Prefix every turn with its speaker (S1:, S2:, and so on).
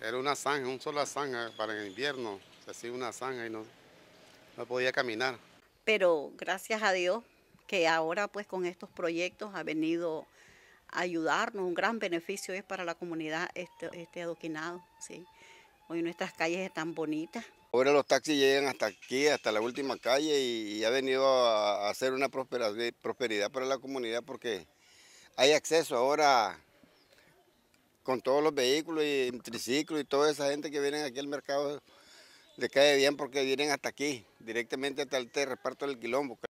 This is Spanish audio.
S1: Era una zanja, un sola zanja para el invierno. Se hacía una zanja y no, no
S2: podía caminar.
S3: Pero gracias a Dios que ahora pues con estos proyectos ha venido a ayudarnos. Un gran beneficio es para la comunidad este, este adoquinado. ¿sí? Hoy nuestras calles están bonitas.
S4: Ahora los taxis llegan hasta aquí, hasta la última calle y, ha venido a, a hacer una prosperidad, prosperidad para la comunidad porque hay acceso ahora con todos los vehículos y triciclos y toda esa gente que viene aquí al mercado, le cae bien porque vienen hasta aquí, directamente hasta el reparto del quilombo.